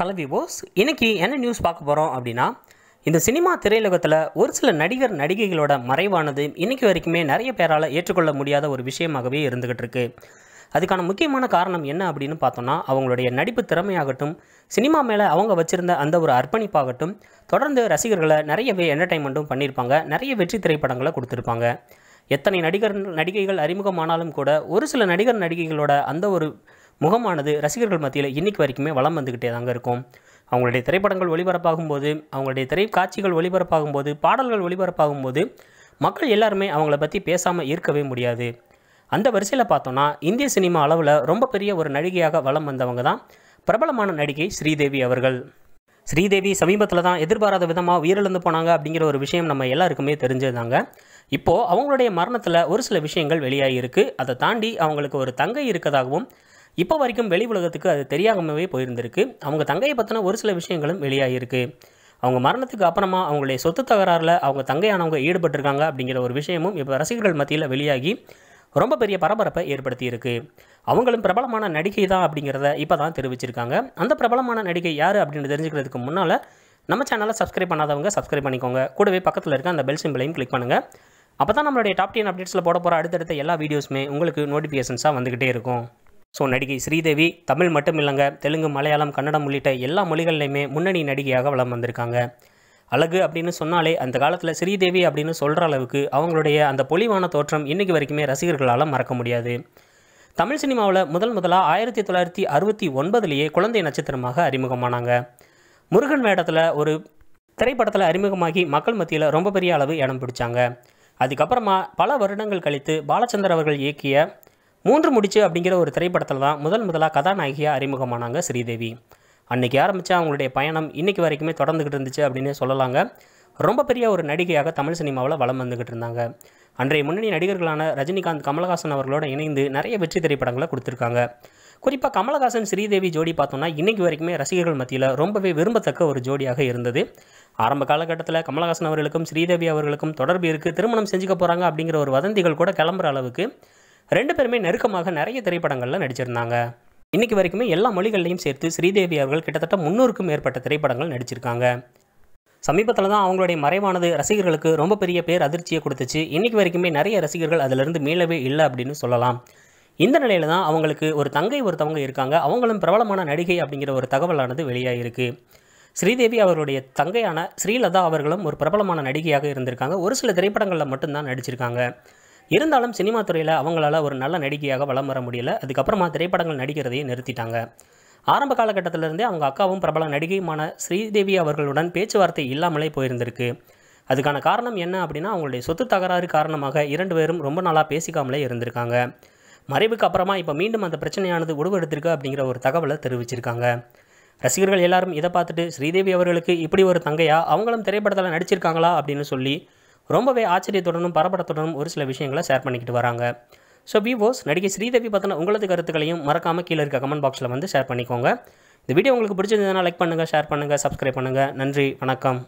hello விவோஸ் இன்றைக்கி என்ன news பார்க்க போகிறோம் அப்படின்னா இந்த சினிமா திரையுலகத்தில் ஒரு சில நடிகர் நடிகைகளோட மறைவானது இன்னைக்கு வரைக்குமே நிறைய பேரால் ஏற்றுக்கொள்ள முடியாத ஒரு விஷயமாகவே இருந்துக்கிட்டு இருக்கு அதுக்கான முக்கியமான காரணம் என்ன அப்படின்னு பார்த்தோம்னா அவங்களுடைய நடிப்பு திறமையாகட்டும் சினிமா மேலே அவங்க வச்சுருந்த அந்த ஒரு அர்ப்பணிப்பாகட்டும் தொடர்ந்து ரசிகர்களை நிறையவே என்டர்டைன்மெண்ட்டும் பண்ணியிருப்பாங்க நிறைய வெற்றி திரைப்படங்களை கொடுத்துருப்பாங்க எத்தனை நடிகர் நடிகைகள் அறிமுகமானாலும் கூட ஒரு சில நடிகர் நடிகைகளோட அந்த ஒரு முகமானது ரசிகர்கள் மத்தியில் இன்றைக்கு வரைக்குமே வளம் வந்துக்கிட்டே தாங்க இருக்கும் அவங்களுடைய திரைப்படங்கள் ஒளிபரப்பாகும் போது அவங்களுடைய திரை காட்சிகள் ஒளிபரப்பாகும் போது பாடல்கள் ஒளிபரப்பாகும் போது மக்கள் எல்லாருமே அவங்கள பற்றி பேசாமல் இருக்கவே முடியாது அந்த வரிசையில் பார்த்தோன்னா இந்திய சினிமா அளவில் ரொம்ப பெரிய ஒரு நடிகையாக வளம் வந்தவங்க தான் பிரபலமான நடிகை ஸ்ரீதேவி அவர்கள் ஸ்ரீதேவி சமீபத்தில் தான் எதிர்பாராத விதமாக உயிரிழந்து போனாங்க அப்படிங்கிற ஒரு விஷயம் நம்ம எல்லாருக்குமே தெரிஞ்சிருந்தாங்க இப்போது அவங்களுடைய மரணத்தில் ஒரு சில விஷயங்கள் இருக்குது அதை தாண்டி அவங்களுக்கு ஒரு தங்கை இருக்கதாகவும் இப்போ வரைக்கும் வெளி உலகத்துக்கு அது தெரியாமவே போயிருந்திருக்கு அவங்க தங்கையை பற்றின ஒரு சில விஷயங்களும் வெளியாகியிருக்கு அவங்க மரணத்துக்கு அப்புறமா அவங்களுடைய சொத்து தகராறில் அவங்க தங்கையானவங்க ஈடுபட்டிருக்காங்க அப்படிங்கிற ஒரு விஷயமும் இப்போ ரசிகர்கள் மத்தியில் வெளியாகி ரொம்ப பெரிய பரபரப்பை ஏற்படுத்தியிருக்கு அவங்களும் பிரபலமான நடிகை தான் அப்படிங்கிறத இப்போ தான் தெரிவிச்சிருக்காங்க அந்த பிரபலமான நடிகை யார் அப்படின்னு தெரிஞ்சுக்கிறதுக்கு முன்னால் நம்ம சேனலை சப்ஸ்கிரைப் பண்ணாதவங்க சப்ஸ்கிரைப் பண்ணிக்கோங்க கூடவே பக்கத்தில் இருக்க அந்த பெல் சிம்பிளையும் கிளிக் பண்ணுங்கள் அப்போ தான் நம்மளுடைய டாப் டென் அப்டேட்ஸில் போட போகிற அடுத்தடுத்த எல்லா வீடியோஸுமே உங்களுக்கு நோட்டிஃபிகேஷன்ஸாக வந்துக்கிட்டே இருக்கும் ஸோ நடிகை ஸ்ரீதேவி தமிழ் மட்டும் இல்லைங்க தெலுங்கு மலையாளம் கன்னடம் உள்ளிட்ட எல்லா மொழிகள்லையுமே முன்னணி நடிகையாக வளம் வந்திருக்காங்க அழகு அப்படின்னு சொன்னாலே அந்த காலத்தில் ஸ்ரீதேவி அப்படின்னு சொல்கிற அளவுக்கு அவங்களுடைய அந்த பொலிவான தோற்றம் இன்றைக்கு வரைக்குமே ரசிகர்களால் மறக்க முடியாது தமிழ் சினிமாவில் முதல் முதலாக ஆயிரத்தி தொள்ளாயிரத்தி அறுபத்தி ஒன்பதுலேயே குழந்தை நட்சத்திரமாக அறிமுகமானாங்க முருகன் வேடத்தில் ஒரு திரைப்படத்தில் அறிமுகமாகி மக்கள் மத்தியில் ரொம்ப பெரிய அளவு இடம் பிடிச்சாங்க அதுக்கப்புறமா பல வருடங்கள் கழித்து பாலச்சந்தர் அவர்கள் இயக்கிய மூன்று முடிச்சு அப்படிங்கிற ஒரு திரைப்படத்தில் தான் முதல் முதலாக கதாநாயகியாக அறிமுகமானாங்க ஸ்ரீதேவி அன்றைக்கி ஆரம்பித்த அவங்களுடைய பயணம் இன்றைக்கி வரைக்குமே தொடர்ந்துக்கிட்டு இருந்துச்சு அப்படின்னு சொல்லலாங்க ரொம்ப பெரிய ஒரு நடிகையாக தமிழ் சினிமாவில் வளம் வந்துக்கிட்டு இருந்தாங்க அன்றைய முன்னணி நடிகர்களான ரஜினிகாந்த் கமலஹாசன் அவர்களோட இணைந்து நிறைய வெற்றி திரைப்படங்களை கொடுத்துருக்காங்க குறிப்பாக கமலஹாசன் ஸ்ரீதேவி ஜோடி பார்த்தோம்னா இன்றைக்கு வரைக்குமே ரசிகர்கள் மத்தியில் ரொம்பவே விரும்பத்தக்க ஒரு ஜோடியாக இருந்தது ஆரம்ப காலகட்டத்தில் கமலஹாசன் அவர்களுக்கும் ஸ்ரீதேவி அவர்களுக்கும் தொடர்பு இருக்குது திருமணம் செஞ்சுக்க போகிறாங்க அப்படிங்கிற ஒரு வதந்திகள் கூட கிளம்புற அளவுக்கு ரெண்டு பேருமே நெருக்கமாக நிறைய திரைப்படங்களில் நடிச்சிருந்தாங்க இன்றைக்கி வரைக்குமே எல்லா மொழிகள்லையும் சேர்த்து ஸ்ரீதேவி அவர்கள் கிட்டத்தட்ட முன்னூறுக்கும் மேற்பட்ட திரைப்படங்கள் நடிச்சிருக்காங்க சமீபத்தில் தான் அவங்களுடைய மறைவானது ரசிகர்களுக்கு ரொம்ப பெரிய பேர் அதிர்ச்சியை கொடுத்துச்சு இன்னைக்கு வரைக்குமே நிறைய ரசிகர்கள் அதிலிருந்து மீளவே இல்லை அப்படின்னு சொல்லலாம் இந்த நிலையில தான் அவங்களுக்கு ஒரு தங்கை ஒருத்தவங்க இருக்காங்க அவங்களும் பிரபலமான நடிகை அப்படிங்கிற ஒரு தகவலானது வெளியாகிருக்கு ஸ்ரீதேவி அவருடைய தங்கையான ஸ்ரீலதா அவர்களும் ஒரு பிரபலமான நடிகையாக இருந்திருக்காங்க ஒரு சில திரைப்படங்களில் மட்டும்தான் நடிச்சிருக்காங்க இருந்தாலும் சினிமா துறையில் அவங்களால ஒரு நல்ல நடிகையாக வளம் வர முடியல அதுக்கப்புறமா திரைப்படங்கள் நடிக்கிறதையும் நிறுத்திட்டாங்க ஆரம்ப காலகட்டத்திலிருந்தே அவங்க அக்காவும் பிரபல நடிகையுமான ஸ்ரீதேவி அவர்களுடன் பேச்சுவார்த்தை இல்லாமலே போயிருந்திருக்கு அதுக்கான காரணம் என்ன அப்படின்னா அவங்களுடைய சொத்து தகராறு காரணமாக இரண்டு பேரும் ரொம்ப நாளாக பேசிக்காமலே இருந்திருக்காங்க மறைவுக்கு அப்புறமா இப்போ மீண்டும் அந்த பிரச்சனையானது உருவெடுத்திருக்கு அப்படிங்கிற ஒரு தகவலை தெரிவிச்சிருக்காங்க ரசிகர்கள் எல்லாரும் இதை பார்த்துட்டு ஸ்ரீதேவி அவர்களுக்கு இப்படி ஒரு தங்கையா அவங்களும் திரைப்படத்தில் நடிச்சிருக்காங்களா அப்படின்னு சொல்லி ரொம்பவே ஆச்சரியத்துடனும் பரபரத்துடனும் ஒரு சில விஷயங்களை ஷேர் பண்ணிக்கிட்டு வராங்க ஸோ விவோஸ் நடிகை ஸ்ரீதேவி பற்றின உங்களது கருத்துக்களையும் மறக்காமல் கீழே இருக்க கமெண்ட் பாக்ஸில் வந்து ஷேர் பண்ணிக்கோங்க இந்த வீடியோ உங்களுக்கு பிடிச்சிருந்ததுன்னா லைக் பண்ணுங்கள் ஷேர் பண்ணுங்கள் சப்ஸ்கிரைப் பண்ணுங்கள் நன்றி வணக்கம்